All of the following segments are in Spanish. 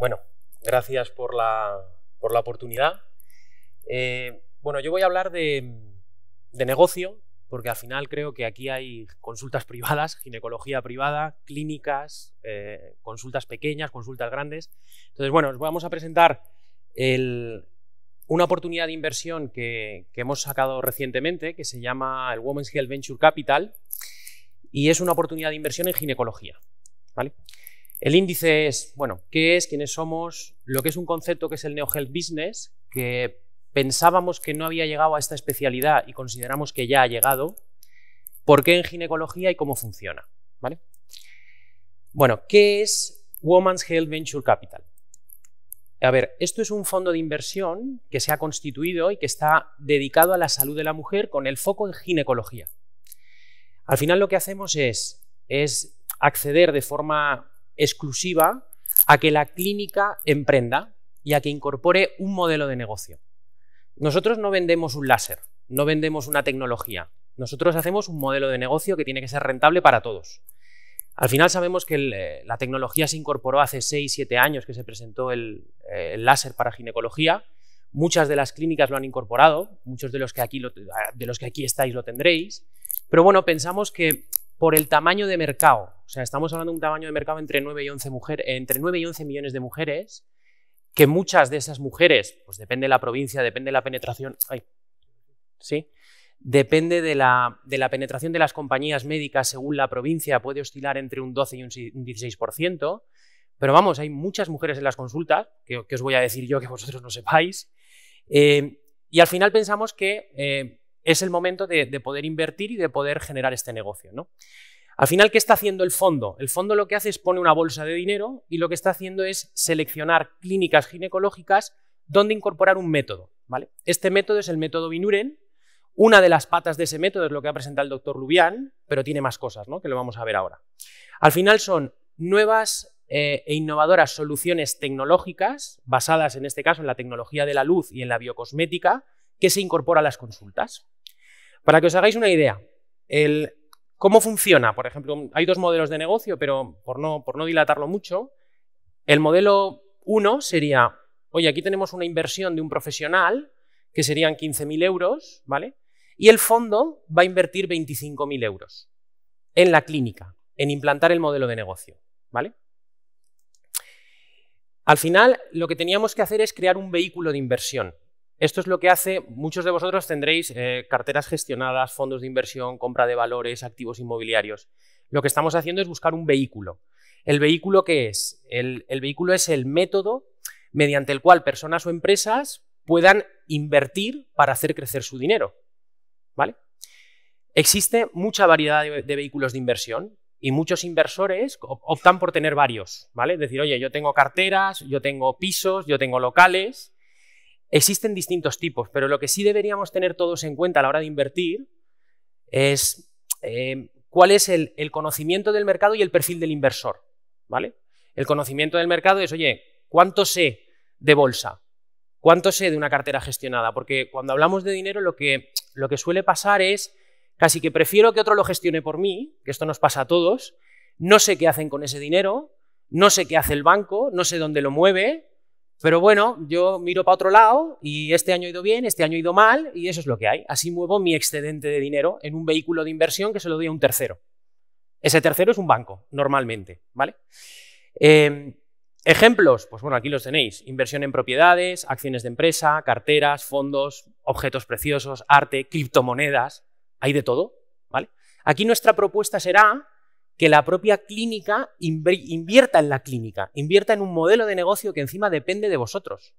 Bueno, gracias por la, oportunidad. Eh, bueno, yo voy a hablar de, negocio, porque al final creo que aquí hay consultas privadas, ginecología privada, clínicas, eh, consultas pequeñas, consultas grandes. Entonces, bueno, os vamos a presentar una oportunidad de inversión que, que, hemos sacado recientemente, que se llama el Women's Health Venture Capital, y es una oportunidad de inversión en ginecología. ¿vale? El índice es, bueno, qué es, quiénes somos, lo que es un concepto que es el Neo Health Business, que pensábamos que no había llegado a esta especialidad y consideramos que ya ha llegado, por qué en ginecología y cómo funciona. ¿vale? Bueno, ¿qué es Woman's Health Venture Capital? A ver, esto es un fondo de inversión que se ha constituido y que está dedicado a la salud de la mujer con el foco en ginecología. Al final lo que hacemos es, es acceder de forma exclusiva a que la clínica emprenda y a que incorpore un modelo de negocio. Nosotros no vendemos un láser, no vendemos una tecnología. Nosotros hacemos un modelo de negocio que tiene que ser rentable para todos. Al final sabemos que eh, la tecnología se incorporó hace 6-7 años que se presentó eh, el, láser para ginecología. Muchas de las clínicas lo han incorporado, muchos de los que aquí, de los que aquí estáis lo tendréis. Pero bueno, pensamos que por el tamaño de mercado. O sea, estamos hablando de un tamaño de mercado entre 9 y 11, mujeres, entre 9 y 11 millones de mujeres, que muchas de esas mujeres, pues depende de la provincia, depende de la penetración, ¿sí? Depende de la, penetración de las compañías médicas según la provincia, puede oscilar entre un 12 y un 16%, pero vamos, hay muchas mujeres en las consultas, que, os voy a decir yo que vosotros no sepáis, eh, y al final pensamos que eh, es el momento de, poder invertir y de poder generar este negocio. ¿no? Al final, ¿qué está haciendo el fondo? El fondo lo que hace es pone una bolsa de dinero y lo que está haciendo es seleccionar clínicas ginecológicas donde incorporar un método. ¿vale? Este método es el método Binuren. Una de las patas de ese método es lo que ha presentado el doctor Lubián, pero tiene más cosas ¿no? que lo vamos a ver ahora. Al final son nuevas eh, e innovadoras soluciones tecnológicas, basadas en este caso en la tecnología de la luz y en la biocosmética, que se incorpora a las consultas. Para que os hagáis una idea, cómo funciona, por ejemplo, hay dos modelos de negocio, pero por no, por no dilatarlo mucho, el modelo 1 sería, oye, aquí tenemos una inversión de un profesional, que serían 15.000 euros, ¿vale? Y el fondo va a invertir 25.000 euros en la clínica, en implantar el modelo de negocio, ¿vale? Al final, lo que teníamos que hacer es crear un vehículo de inversión. Esto es lo que hace, muchos de vosotros tendréis eh, carteras gestionadas, fondos de inversión, compra de valores, activos inmobiliarios. Lo que estamos haciendo es buscar un vehículo. ¿El vehículo qué es? El, vehículo es el método mediante el cual personas o empresas puedan invertir para hacer crecer su dinero. ¿Vale? Existe mucha variedad de, vehículos de inversión y muchos inversores optan por tener varios, ¿vale? Es decir, oye, yo tengo carteras, yo tengo pisos, yo tengo locales, Existen distintos tipos, pero lo que sí deberíamos tener todos en cuenta a la hora de invertir es eh, cuál es el, conocimiento del mercado y el perfil del inversor. ¿vale? El conocimiento del mercado es, oye, ¿cuánto sé de bolsa? ¿Cuánto sé de una cartera gestionada? Porque cuando hablamos de dinero lo que, lo que suele pasar es casi que prefiero que otro lo gestione por mí, que esto nos pasa a todos, no sé qué hacen con ese dinero, no sé qué hace el banco, no sé dónde lo mueve, pero bueno, yo miro para otro lado y este año ha ido bien, este año ha ido mal y eso es lo que hay. Así muevo mi excedente de dinero en un vehículo de inversión que se lo doy a un tercero. Ese tercero es un banco, normalmente, ¿vale? Em, ejemplos, pues bueno, aquí los tenéis. Inversión en propiedades, acciones de empresa, carteras, fondos, objetos preciosos, arte, criptomonedas, hay de todo, ¿vale? Aquí nuestra propuesta será que la propia clínica invierta en la clínica, invierta en un modelo de negocio que encima depende de vosotros.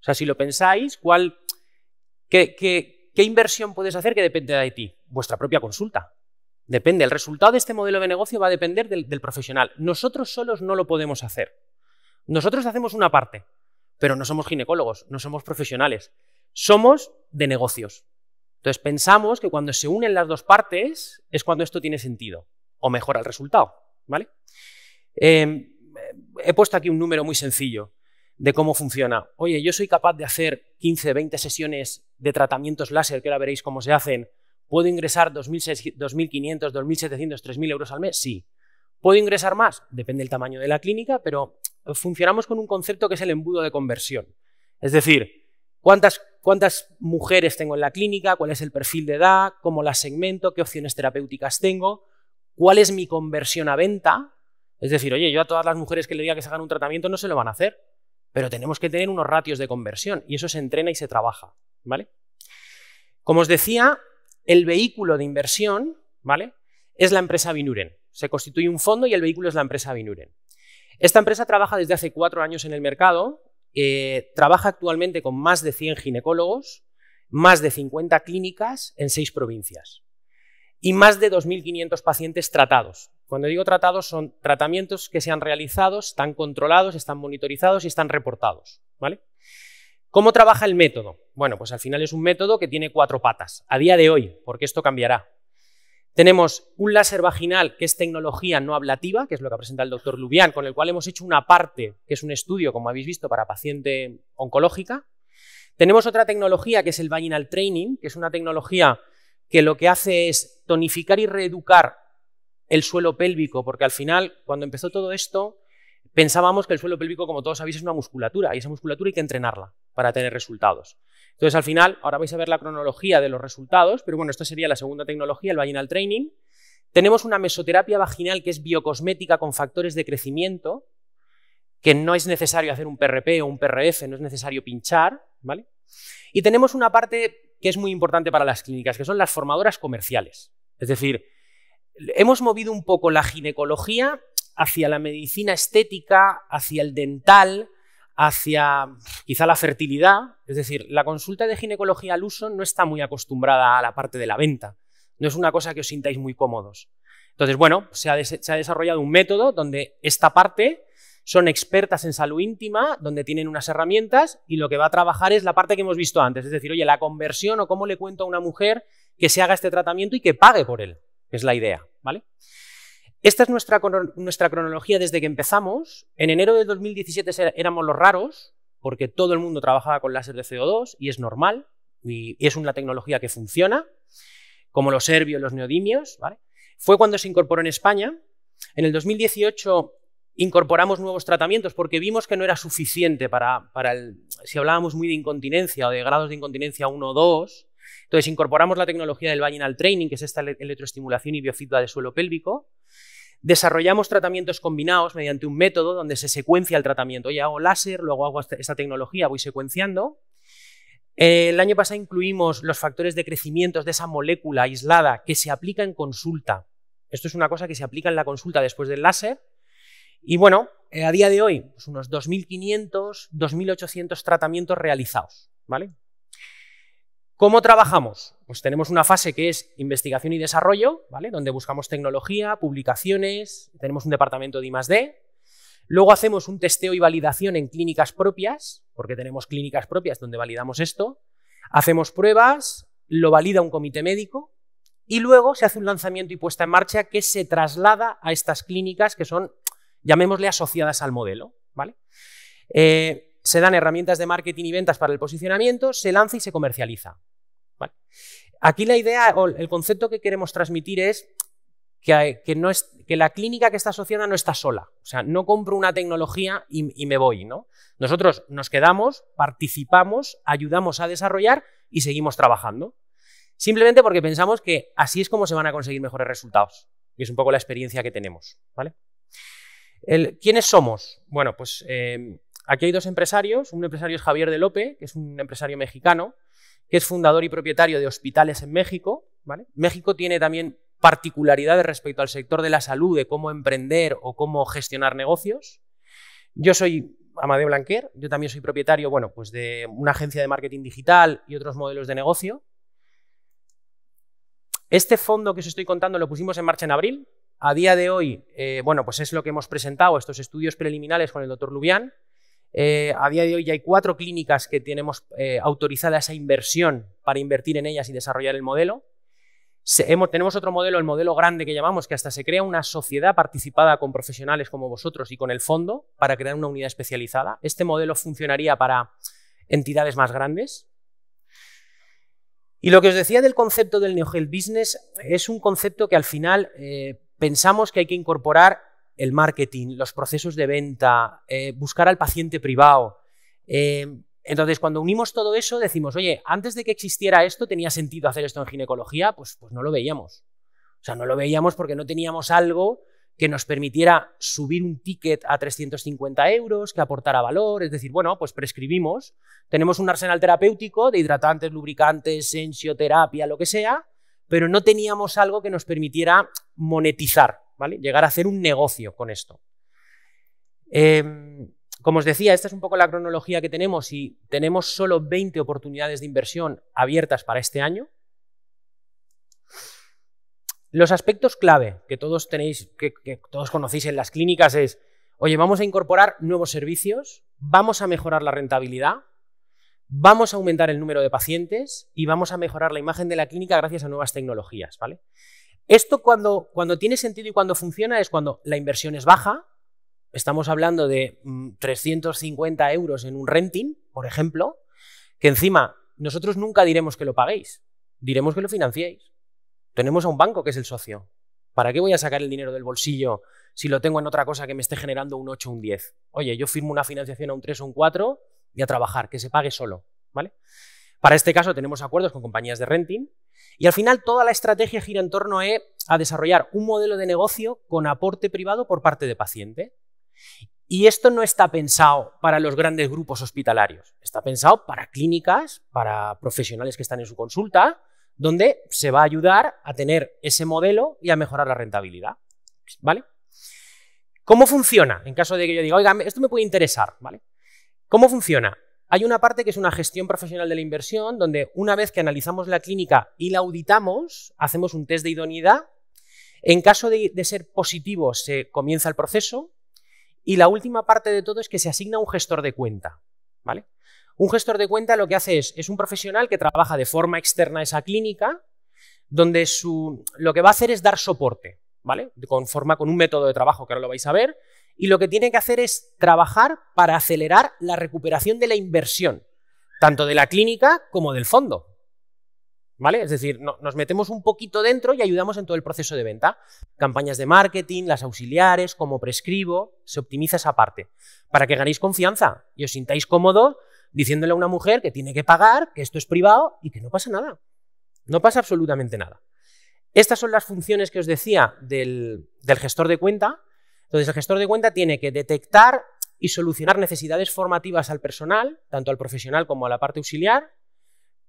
O sea, si lo pensáis, ¿cuál, qué, inversión puedes hacer que depende de ti? Vuestra propia consulta. Depende. El resultado de este modelo de negocio va a depender del profesional. Nosotros solos no lo podemos hacer. Nosotros hacemos una parte, pero no somos ginecólogos, no somos profesionales. Somos de negocios. Entonces pensamos que cuando se unen las dos partes es cuando esto tiene sentido o mejora el resultado. ¿vale? Em, he puesto aquí un número muy sencillo de cómo funciona. Oye, yo soy capaz de hacer 15, 20 sesiones de tratamientos láser, que ahora veréis cómo se hacen. ¿Puedo ingresar 2.500, 2.700, 3.000 euros al mes? Sí. ¿Puedo ingresar más? Depende del tamaño de la clínica, pero funcionamos con un concepto que es el embudo de conversión. Es decir, ¿cuántas, cuántas mujeres tengo en la clínica, cuál es el perfil de edad, cómo las segmento, qué opciones terapéuticas tengo, cuál es mi conversión a venta. Es decir, oye, yo a todas las mujeres que le diga que se hagan un tratamiento no se lo van a hacer, pero tenemos que tener unos ratios de conversión y eso se entrena y se trabaja, ¿vale? Como os decía, el vehículo de inversión, ¿vale? Es la empresa Binuren. Se constituye un fondo y el vehículo es la empresa Binuren. Esta empresa trabaja desde hace cuatro años en el mercado, eh, trabaja actualmente con más de 100 ginecólogos, más de 50 clínicas en seis provincias y más de 2.500 pacientes tratados. Cuando digo tratados son tratamientos que se han realizado, están controlados, están monitorizados y están reportados. ¿vale? ¿Cómo trabaja el método? Bueno, pues al final es un método que tiene cuatro patas, a día de hoy, porque esto cambiará. Tenemos un láser vaginal, que es tecnología no ablativa, que es lo que presenta el doctor Lubián, con el cual hemos hecho una parte, que es un estudio, como habéis visto, para paciente oncológica. Tenemos otra tecnología, que es el vaginal training, que es una tecnología que lo que hace es tonificar y reeducar el suelo pélvico, porque al final, cuando empezó todo esto, pensábamos que el suelo pélvico, como todos sabéis, es una musculatura, y esa musculatura hay que entrenarla para tener resultados. Entonces, al final, ahora vais a ver la cronología de los resultados, pero bueno, esta sería la segunda tecnología, el vaginal training. Tenemos una mesoterapia vaginal que es biocosmética con factores de crecimiento, que no es necesario hacer un PRP o un PRF, no es necesario pinchar, ¿vale? Y tenemos una parte que es muy importante para las clínicas, que son las formadoras comerciales. Es decir, hemos movido un poco la ginecología hacia la medicina estética, hacia el dental, hacia quizá la fertilidad. Es decir, la consulta de ginecología al uso no está muy acostumbrada a la parte de la venta. No es una cosa que os sintáis muy cómodos. Entonces, bueno, se ha, se ha desarrollado un método donde esta parte son expertas en salud íntima, donde tienen unas herramientas y lo que va a trabajar es la parte que hemos visto antes, es decir, oye, la conversión o cómo le cuento a una mujer que se haga este tratamiento y que pague por él, que es la idea, ¿vale? Esta es nuestra, nuestra cronología desde que empezamos. En enero de 2017 éramos los raros, porque todo el mundo trabajaba con láser de CO2 y es normal, y es una tecnología que funciona, como los serbios, los neodimios, Fue cuando se incorporó en España. En el 2018 incorporamos nuevos tratamientos porque vimos que no era suficiente para, el, si hablábamos muy de incontinencia o de grados de incontinencia 1 o 2, entonces incorporamos la tecnología del vaginal training, que es esta electroestimulación y biofitba de suelo pélvico, desarrollamos tratamientos combinados mediante un método donde se secuencia el tratamiento. hoy hago láser, luego hago este, esta tecnología, voy secuenciando. el año pasado incluimos los factores de crecimiento de esa molécula aislada que se aplica en consulta. Esto es una cosa que se aplica en la consulta después del láser y bueno, eh, a día de hoy, pues unos 2.500, 2.800 tratamientos realizados. ¿vale? ¿Cómo trabajamos? Pues tenemos una fase que es investigación y desarrollo, ¿vale? donde buscamos tecnología, publicaciones, tenemos un departamento de I+.D. Luego hacemos un testeo y validación en clínicas propias, porque tenemos clínicas propias donde validamos esto. Hacemos pruebas, lo valida un comité médico y luego se hace un lanzamiento y puesta en marcha que se traslada a estas clínicas que son llamémosle asociadas al modelo. ¿vale? Eh, se dan herramientas de marketing y ventas para el posicionamiento, se lanza y se comercializa. Aquí la idea o el concepto que queremos transmitir es que, la clínica que está asociada no está sola. O sea, no compro una tecnología y, me voy. ¿no? Nosotros nos quedamos, participamos, ayudamos a desarrollar y seguimos trabajando. Simplemente porque pensamos que así es como se van a conseguir mejores resultados. Y es un poco la experiencia que tenemos. ¿vale? ¿Quiénes somos? Bueno, pues em, aquí hay dos empresarios. Un empresario es Javier de Lope, que es un empresario mexicano, que es fundador y propietario de hospitales en México. México tiene también particularidades respecto al sector de la salud, de cómo emprender o cómo gestionar negocios. Yo soy Amadeo Blanquer, yo también soy propietario bueno, pues de una agencia de marketing digital y otros modelos de negocio. Este fondo que os estoy contando lo pusimos en marcha en abril, a día de hoy, eh, bueno, pues es lo que hemos presentado, estos estudios preliminares con el doctor Lubián. Eh, a día de hoy ya hay cuatro clínicas que tenemos eh, autorizada esa inversión para invertir en ellas y desarrollar el modelo. tenemos otro modelo, el modelo grande que llamamos, que hasta se crea una sociedad participada con profesionales como vosotros y con el fondo para crear una unidad especializada. Este modelo funcionaría para entidades más grandes. Y lo que os decía del concepto del NeoHealth Business es un concepto que al final pensamos que hay que incorporar el marketing, los procesos de venta, eh, buscar al paciente privado. Eh, entonces, cuando unimos todo eso, decimos, oye, antes de que existiera esto, ¿tenía sentido hacer esto en ginecología? Pues, pues no lo veíamos. O sea, no lo veíamos porque no teníamos algo que nos permitiera subir un ticket a 350 euros, que aportara valor, es decir, bueno, pues prescribimos, tenemos un arsenal terapéutico de hidratantes, lubricantes, sensioterapia, lo que sea, pero no teníamos algo que nos permitiera monetizar, ¿vale? Llegar a hacer un negocio con esto. Em, como os decía, esta es un poco la cronología que tenemos y tenemos solo 20 oportunidades de inversión abiertas para este año. Los aspectos clave que todos tenéis, que todos conocéis en las clínicas es, oye, vamos a incorporar nuevos servicios, vamos a mejorar la rentabilidad, Vamos a aumentar el número de pacientes y vamos a mejorar la imagen de la clínica gracias a nuevas tecnologías, ¿vale? Esto cuando, cuando tiene sentido y cuando funciona es cuando la inversión es baja, estamos hablando de 350 mm, euros en un renting, por ejemplo, que encima nosotros nunca diremos que lo paguéis, diremos que lo financiéis. Tenemos a un banco que es el socio. ¿Para qué voy a sacar el dinero del bolsillo si lo tengo en otra cosa que me esté generando un 8 o un 10? Oye, yo firmo una financiación a un 3 o un 4 y a trabajar, que se pague solo, ¿vale? Para este caso tenemos acuerdos con compañías de renting y al final toda la estrategia gira en torno a desarrollar un modelo de negocio con aporte privado por parte de paciente. Y esto no está pensado para los grandes grupos hospitalarios, está pensado para clínicas, para profesionales que están en su consulta, donde se va a ayudar a tener ese modelo y a mejorar la rentabilidad. ¿Vale? ¿Cómo funciona? En caso de que yo diga, oiga, esto me puede interesar, ¿vale? ¿Cómo funciona? Hay una parte que es una gestión profesional de la inversión, donde una vez que analizamos la clínica y la auditamos, hacemos un test de idoneidad. En caso de, ser positivo, se comienza el proceso. Y la última parte de todo es que se asigna un gestor de cuenta. ¿vale? Un gestor de cuenta lo que hace es, un profesional que trabaja de forma externa a esa clínica, donde su, lo que va a hacer es dar soporte, ¿vale? forma con un método de trabajo que ahora lo vais a ver, y lo que tiene que hacer es trabajar para acelerar la recuperación de la inversión, tanto de la clínica como del fondo. ¿Vale? Es decir, nos metemos un poquito dentro y ayudamos en todo el proceso de venta. Campañas de marketing, las auxiliares, como prescribo, se optimiza esa parte para que ganéis confianza y os sintáis cómodos diciéndole a una mujer que tiene que pagar, que esto es privado y que no pasa nada. No pasa absolutamente nada. Estas son las funciones que os decía del, del gestor de cuenta entonces, el gestor de cuenta tiene que detectar y solucionar necesidades formativas al personal, tanto al profesional como a la parte auxiliar,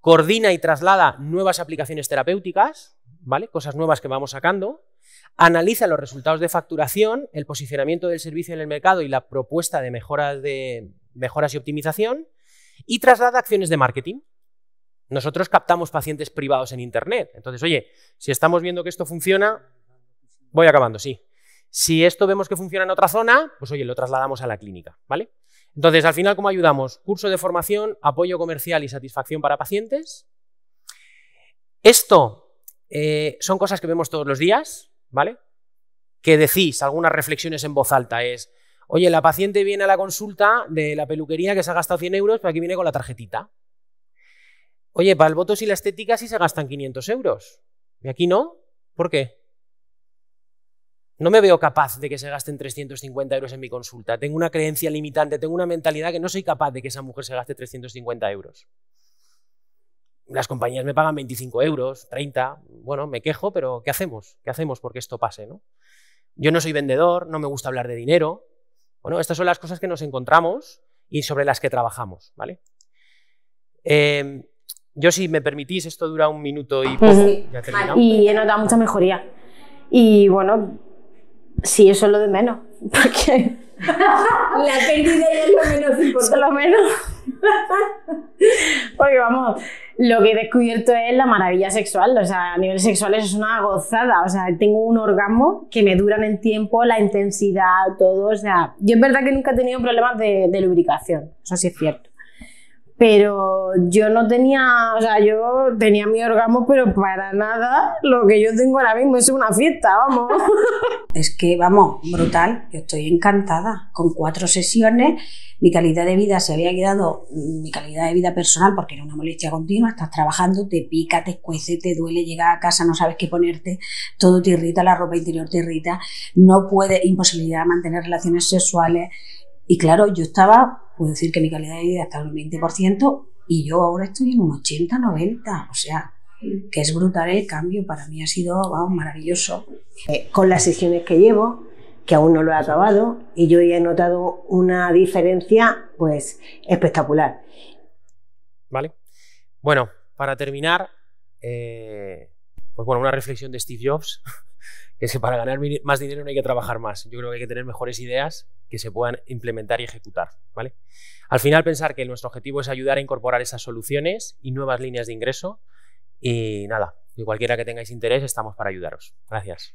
coordina y traslada nuevas aplicaciones terapéuticas, ¿vale? cosas nuevas que vamos sacando, analiza los resultados de facturación, el posicionamiento del servicio en el mercado y la propuesta de mejoras, de, mejoras y optimización, y traslada acciones de marketing. Nosotros captamos pacientes privados en Internet. Entonces, oye, si estamos viendo que esto funciona, voy acabando, sí. Si esto vemos que funciona en otra zona, pues oye, lo trasladamos a la clínica, ¿vale? Entonces, al final, ¿cómo ayudamos? Curso de formación, apoyo comercial y satisfacción para pacientes. Esto eh, son cosas que vemos todos los días, ¿vale? Que decís, algunas reflexiones en voz alta es, oye, la paciente viene a la consulta de la peluquería que se ha gastado 100 euros, pero aquí viene con la tarjetita. Oye, para el voto y la estética sí se gastan 500 euros. Y aquí no. ¿Por qué? No me veo capaz de que se gasten 350 euros en mi consulta. Tengo una creencia limitante, tengo una mentalidad que no soy capaz de que esa mujer se gaste 350 euros. Las compañías me pagan 25 euros, 30. Bueno, me quejo, pero ¿qué hacemos? ¿Qué hacemos porque esto pase? ¿no? Yo no soy vendedor, no me gusta hablar de dinero. Bueno, estas son las cosas que nos encontramos y sobre las que trabajamos. ¿vale? Em, yo, si me permitís, esto dura un minuto y poco. Sí, y he notado mucha mejoría. Y bueno, Sí, eso es lo de menos, porque... La pérdida es lo menos importante. Lo menos. Porque vamos, lo que he descubierto es la maravilla sexual. O sea, a nivel sexual es una gozada. O sea, tengo un orgasmo que me dura en tiempo, la intensidad, todo. O sea, yo en verdad que nunca he tenido problemas de, de lubricación. Eso sí es cierto pero yo no tenía, o sea, yo tenía mi orgasmo, pero para nada lo que yo tengo ahora mismo es una fiesta, vamos. Es que, vamos, brutal, yo estoy encantada. Con cuatro sesiones, mi calidad de vida se había quedado, mm, mi calidad de vida personal, porque era una molestia continua, estás trabajando, te pica, te escuece, te duele, llegas a casa, no sabes qué ponerte, todo te irrita, la ropa interior te irrita, no puede, imposibilidad de mantener relaciones sexuales, y claro, yo estaba, puedo decir que mi calidad de vida estaba en un 20% y yo ahora estoy en un 80, 90, o sea, mm. que es brutal el cambio, para mí ha sido, vamos, maravilloso. Eh, con las sesiones que llevo, que aún no lo he acabado, y yo ya he notado una diferencia, pues, espectacular. Vale. Bueno, para terminar, eh, pues bueno, una reflexión de Steve Jobs. que es para ganar más dinero no hay que trabajar más. Yo creo que hay que tener mejores ideas que se puedan implementar y ejecutar. ¿vale? Al final, pensar que nuestro objetivo es ayudar a incorporar esas soluciones y nuevas líneas de ingreso. Y nada, y cualquiera que tengáis interés, estamos para ayudaros. Gracias.